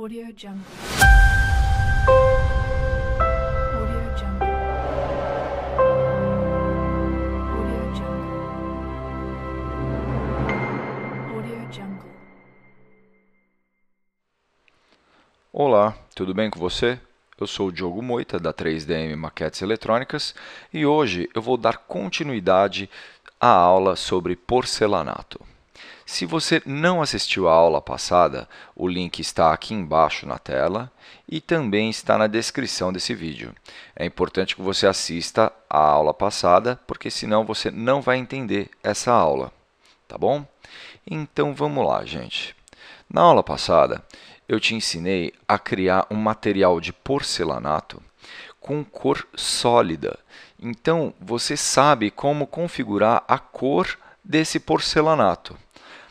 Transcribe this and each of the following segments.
Audio Jungle. Jungle. Jungle. Jungle. Olá, tudo bem com você? Eu sou o Diogo Moita da 3DM Maquetes Eletrônicas e hoje eu vou dar continuidade à aula sobre porcelanato. Se você não assistiu à aula passada, o link está aqui embaixo na tela e também está na descrição desse vídeo. É importante que você assista à aula passada, porque senão você não vai entender essa aula, tá bom? Então vamos lá, gente. Na aula passada, eu te ensinei a criar um material de porcelanato com cor sólida. Então, você sabe como configurar a cor desse porcelanato.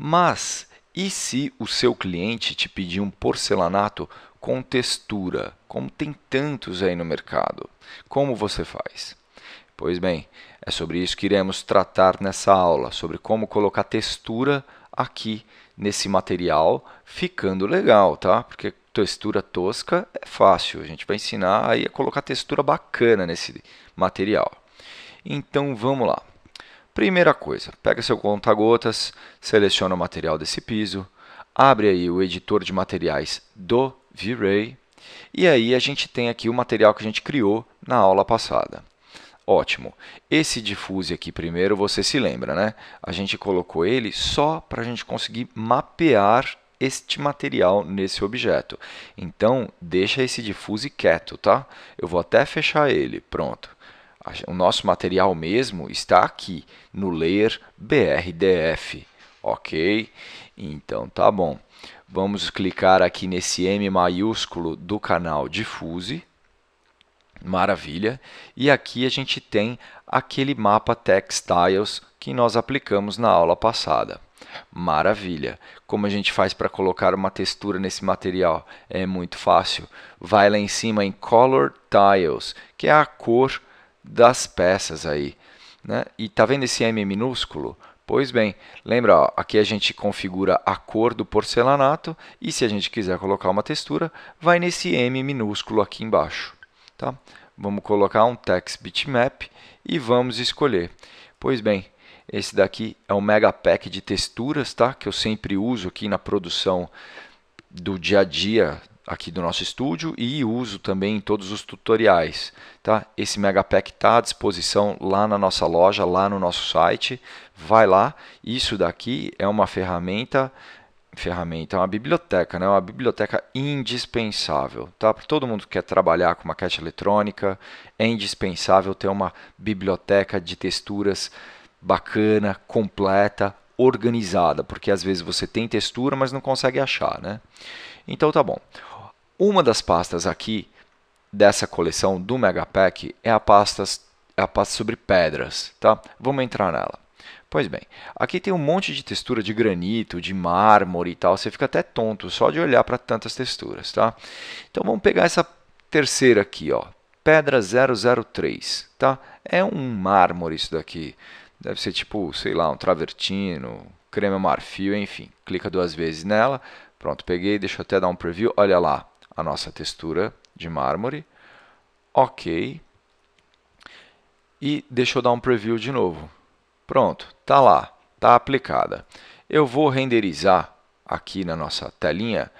Mas e se o seu cliente te pedir um porcelanato com textura, como tem tantos aí no mercado? Como você faz? Pois bem, é sobre isso que iremos tratar nessa aula, sobre como colocar textura aqui nesse material, ficando legal, tá? Porque textura tosca é fácil, a gente vai ensinar aí a colocar textura bacana nesse material. Então vamos lá. Primeira coisa, pega seu conta-gotas, seleciona o material desse piso, abre aí o editor de materiais do V-Ray e aí a gente tem aqui o material que a gente criou na aula passada. Ótimo. Esse difuse aqui primeiro, você se lembra, né? A gente colocou ele só para a gente conseguir mapear este material nesse objeto. Então, deixa esse difuse quieto, tá? Eu vou até fechar ele. Pronto o nosso material mesmo está aqui no Ler BRDF, ok? Então tá bom. Vamos clicar aqui nesse M maiúsculo do canal Diffuse. Maravilha. E aqui a gente tem aquele mapa Textiles que nós aplicamos na aula passada. Maravilha! Como a gente faz para colocar uma textura nesse material? É muito fácil. Vai lá em cima em Color Tiles, que é a cor das peças aí. Né? E tá vendo esse M minúsculo? Pois bem, lembra, ó, aqui a gente configura a cor do porcelanato e se a gente quiser colocar uma textura, vai nesse M minúsculo aqui embaixo. Tá? Vamos colocar um text bitmap e vamos escolher. Pois bem, esse daqui é o mega pack de texturas, tá? Que eu sempre uso aqui na produção do dia a dia aqui do nosso estúdio e uso também em todos os tutoriais. Tá? Esse Mega Pack está à disposição lá na nossa loja, lá no nosso site. Vai lá, isso daqui é uma ferramenta ferramenta, é uma biblioteca, né? uma biblioteca indispensável. Tá? Para todo mundo que quer trabalhar com maquete eletrônica, é indispensável ter uma biblioteca de texturas bacana, completa, organizada, porque às vezes você tem textura, mas não consegue achar. Né? Então tá bom. Uma das pastas aqui dessa coleção do Megapack é a pasta, é a pasta sobre pedras, tá? Vamos entrar nela. Pois bem, aqui tem um monte de textura de granito, de mármore e tal, você fica até tonto só de olhar para tantas texturas, tá? Então vamos pegar essa terceira aqui, ó, Pedra 003, tá? É um mármore isso daqui, deve ser tipo, sei lá, um travertino, creme marfil, enfim. Clica duas vezes nela, pronto, peguei, deixa eu até dar um preview, olha lá, a nossa textura de mármore. OK. E deixa eu dar um preview de novo. Pronto, tá lá, tá aplicada. Eu vou renderizar aqui na nossa telinha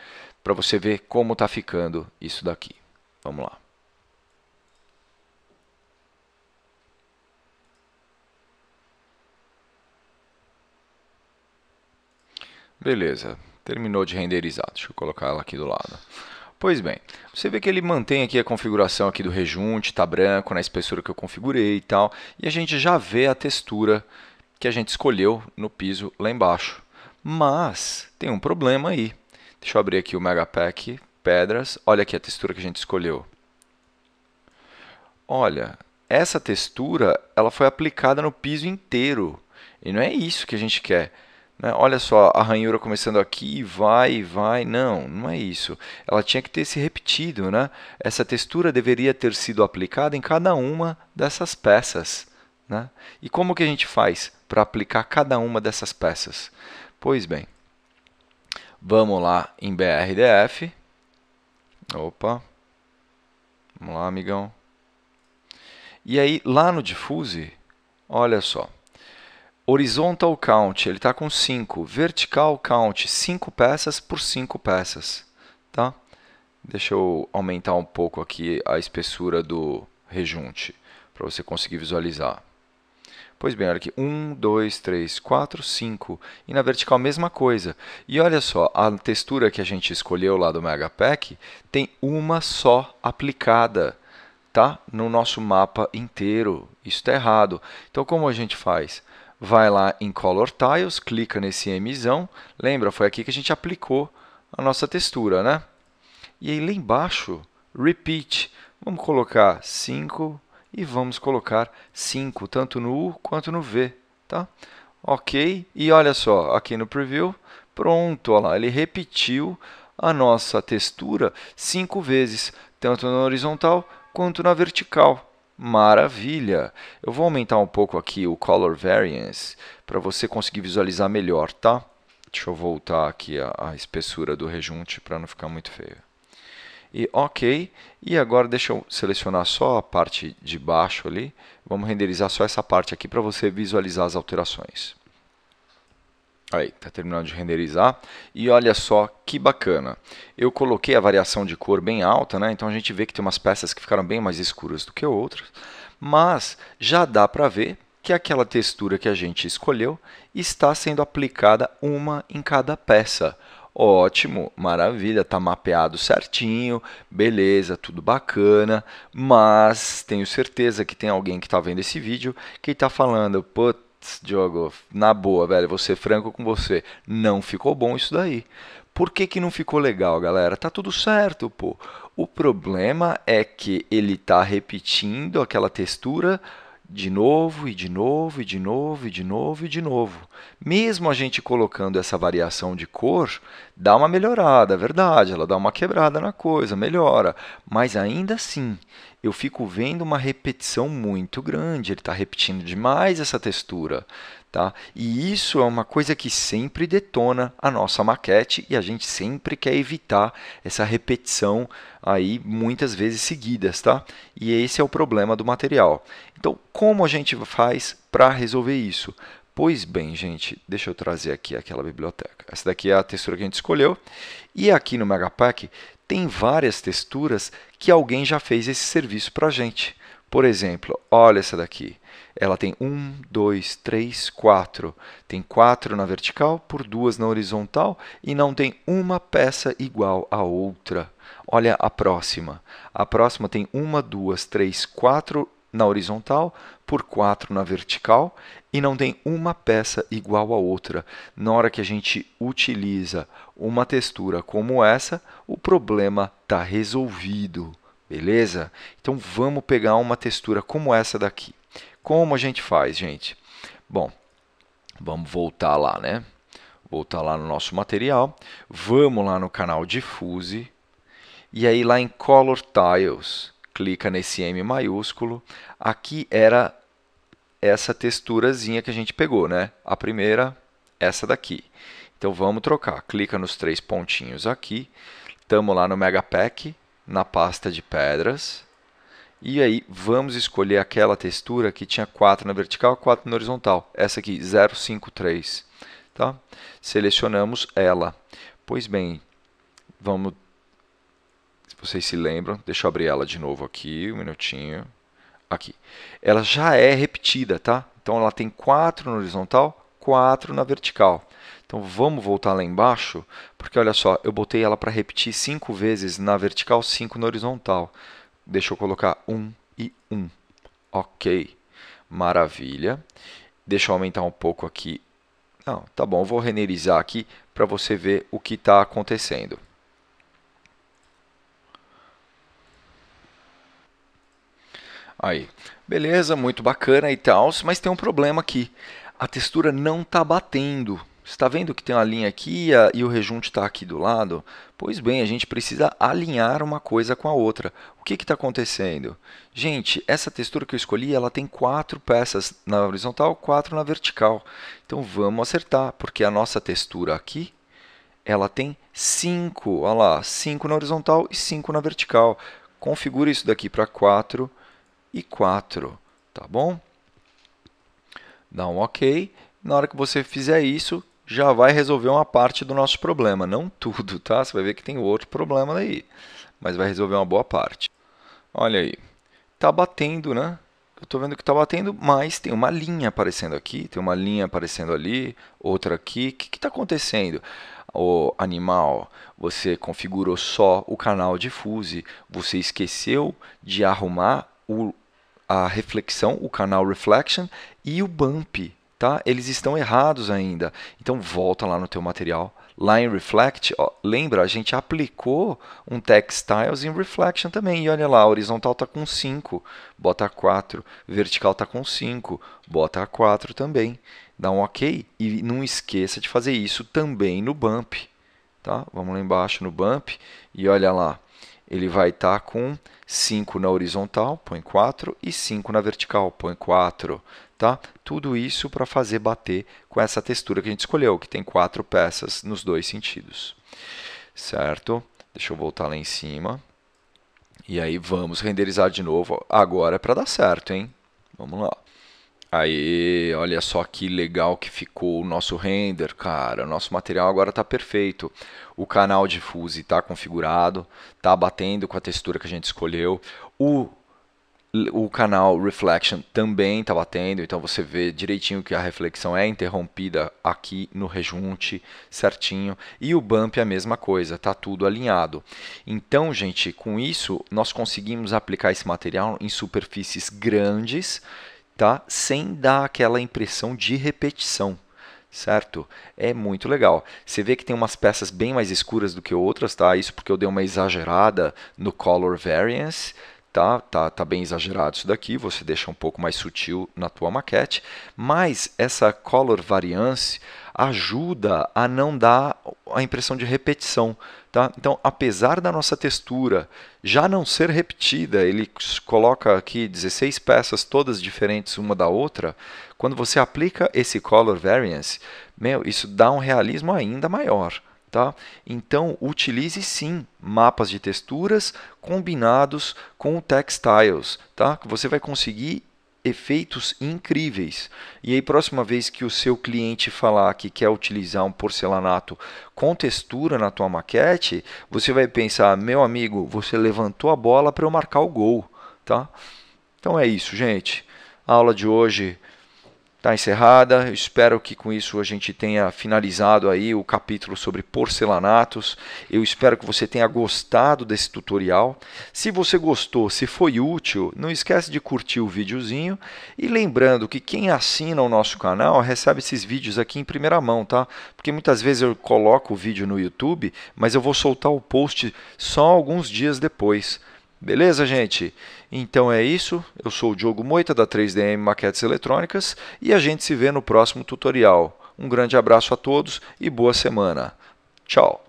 para você ver como está ficando isso daqui. Vamos lá. Beleza, terminou de renderizar. Deixa eu colocar ela aqui do lado. Pois bem, você vê que ele mantém aqui a configuração aqui do rejunte, está branco, na espessura que eu configurei e tal, e a gente já vê a textura que a gente escolheu no piso lá embaixo. Mas tem um problema aí. Deixa eu abrir aqui o Megapack Pedras, olha aqui a textura que a gente escolheu. Olha, essa textura ela foi aplicada no piso inteiro, e não é isso que a gente quer. Né? Olha só, a ranhura começando aqui, vai, vai. Não, não é isso. Ela tinha que ter se repetido, né? Essa textura deveria ter sido aplicada em cada uma dessas peças. Né? E como que a gente faz para aplicar cada uma dessas peças? Pois bem, vamos lá em BRDF. Opa, vamos lá, amigão. E aí, lá no Diffuse, olha só, Horizontal count, ele está com 5. Vertical count, 5 peças por 5 peças. Tá? Deixa eu aumentar um pouco aqui a espessura do rejunte, para você conseguir visualizar. Pois bem, olha aqui, 1, 2, 3, 4, 5. E na vertical a mesma coisa. E olha só, a textura que a gente escolheu lá do Mega Pack tem uma só aplicada tá? no nosso mapa inteiro. Isso está errado. Então como a gente faz? vai lá em Color Tiles, clica nesse Mzão. Lembra, foi aqui que a gente aplicou a nossa textura, né? E aí lá embaixo, Repeat. Vamos colocar 5 e vamos colocar 5, tanto no U quanto no V, tá? Ok, e olha só, aqui no Preview, pronto, olha lá, ele repetiu a nossa textura cinco vezes, tanto na horizontal quanto na vertical. Maravilha! Eu vou aumentar um pouco aqui o Color Variance para você conseguir visualizar melhor, tá? Deixa eu voltar aqui a, a espessura do rejunte para não ficar muito feio. E OK. E agora deixa eu selecionar só a parte de baixo ali. Vamos renderizar só essa parte aqui para você visualizar as alterações. Aí, está terminando de renderizar. E olha só que bacana. Eu coloquei a variação de cor bem alta, né? então a gente vê que tem umas peças que ficaram bem mais escuras do que outras. Mas já dá para ver que aquela textura que a gente escolheu está sendo aplicada uma em cada peça. Ótimo, maravilha, está mapeado certinho, beleza, tudo bacana, mas tenho certeza que tem alguém que está vendo esse vídeo que está falando, puta, Diogo, na boa, velho, vou ser franco com você. Não ficou bom isso daí. Por que, que não ficou legal, galera? Tá tudo certo, pô. O problema é que ele tá repetindo aquela textura de novo e de novo e de novo e de novo e de novo. Mesmo a gente colocando essa variação de cor, dá uma melhorada, é verdade, ela dá uma quebrada na coisa, melhora, mas ainda assim eu fico vendo uma repetição muito grande, ele está repetindo demais essa textura. Tá? E isso é uma coisa que sempre detona a nossa maquete e a gente sempre quer evitar essa repetição aí muitas vezes seguidas, tá? E esse é o problema do material. Então, como a gente faz para resolver isso? Pois bem, gente, deixa eu trazer aqui aquela biblioteca. Essa daqui é a textura que a gente escolheu. E aqui no Megapack tem várias texturas que alguém já fez esse serviço para a gente. Por exemplo, olha essa daqui. Ela tem 1, 2, 3, 4. Tem 4 na vertical por 2 na horizontal e não tem uma peça igual à outra. Olha a próxima. A próxima tem 1, 2, 3, 4 na horizontal por 4 na vertical e não tem uma peça igual à outra. Na hora que a gente utiliza uma textura como essa, o problema está resolvido. Beleza? Então vamos pegar uma textura como essa daqui. Como a gente faz, gente? Bom, vamos voltar lá, né? Voltar lá no nosso material. Vamos lá no canal Diffuse. E aí lá em Color Tiles, clica nesse M maiúsculo. Aqui era essa texturazinha que a gente pegou, né? A primeira, essa daqui. Então vamos trocar. Clica nos três pontinhos aqui. Estamos lá no Mega Pack na pasta de pedras. E aí vamos escolher aquela textura que tinha 4 na vertical, 4 na horizontal. Essa aqui, 053. Tá? Selecionamos ela. Pois bem, vamos... Se vocês se lembram, deixa eu abrir ela de novo aqui, um minutinho. Aqui. Ela já é repetida, tá? Então ela tem 4 na horizontal, 4 na vertical. Então vamos voltar lá embaixo, porque olha só, eu botei ela para repetir cinco vezes na vertical, cinco na horizontal. Deixa eu colocar um e um. Ok, maravilha. Deixa eu aumentar um pouco aqui. Não, tá bom, vou renderizar aqui para você ver o que está acontecendo. Aí, beleza, muito bacana e tal, mas tem um problema aqui. A textura não está batendo está vendo que tem uma linha aqui e o rejunte está aqui do lado? Pois bem, a gente precisa alinhar uma coisa com a outra. O que está acontecendo? Gente, essa textura que eu escolhi ela tem quatro peças na horizontal, quatro na vertical. Então vamos acertar, porque a nossa textura aqui ela tem cinco. Olha lá, cinco na horizontal e cinco na vertical. Configure isso daqui para 4 e 4, tá bom? Dá um OK. Na hora que você fizer isso, já vai resolver uma parte do nosso problema. Não tudo, tá? Você vai ver que tem outro problema aí, mas vai resolver uma boa parte. Olha aí, tá batendo, né? Eu estou vendo que está batendo, mas tem uma linha aparecendo aqui, tem uma linha aparecendo ali, outra aqui. O que está acontecendo? O animal, você configurou só o canal de fuse, você esqueceu de arrumar o, a reflexão, o canal reflection e o bump tá? Eles estão errados ainda. Então volta lá no teu material, lá em Reflect, ó, lembra, a gente aplicou um Textiles em Reflection também. E olha lá, horizontal está com 5, bota 4. Vertical está com 5, bota 4 também. Dá um OK e não esqueça de fazer isso também no Bump. Tá? Vamos lá embaixo no Bump e olha lá ele vai estar tá com 5 na horizontal, põe 4, e 5 na vertical, põe 4. Tá? Tudo isso para fazer bater com essa textura que a gente escolheu, que tem quatro peças nos dois sentidos. Certo? Deixa eu voltar lá em cima. E aí vamos renderizar de novo agora é para dar certo, hein? Vamos lá. Aí, olha só que legal que ficou o nosso render, cara. Nosso material agora está perfeito. O canal de fuse está configurado, está batendo com a textura que a gente escolheu. O, o canal reflection também está batendo, então você vê direitinho que a reflexão é interrompida aqui no rejunte, certinho. E o bump é a mesma coisa, está tudo alinhado. Então, gente, com isso, nós conseguimos aplicar esse material em superfícies grandes, tá? Sem dar aquela impressão de repetição, certo? É muito legal. Você vê que tem umas peças bem mais escuras do que outras, tá? Isso porque eu dei uma exagerada no color variance, tá? Tá, tá bem exagerado isso daqui, você deixa um pouco mais sutil na tua maquete, mas essa color variance ajuda a não dar a impressão de repetição, tá? Então, apesar da nossa textura já não ser repetida, ele coloca aqui 16 peças todas diferentes uma da outra, quando você aplica esse color variance, meu, isso dá um realismo ainda maior. Tá? Então, utilize sim mapas de texturas combinados com textiles, tá? que você vai conseguir efeitos incríveis. E aí, próxima vez que o seu cliente falar que quer utilizar um porcelanato com textura na tua maquete, você vai pensar, meu amigo, você levantou a bola para eu marcar o gol, tá? Então é isso, gente. A aula de hoje está encerrada. Eu espero que com isso a gente tenha finalizado aí o capítulo sobre porcelanatos. Eu espero que você tenha gostado desse tutorial. Se você gostou, se foi útil, não esquece de curtir o videozinho e lembrando que quem assina o nosso canal recebe esses vídeos aqui em primeira mão, tá? Porque muitas vezes eu coloco o vídeo no YouTube, mas eu vou soltar o post só alguns dias depois. Beleza, gente? Então é isso. Eu sou o Diogo Moita, da 3DM Maquetes Eletrônicas, e a gente se vê no próximo tutorial. Um grande abraço a todos e boa semana. Tchau!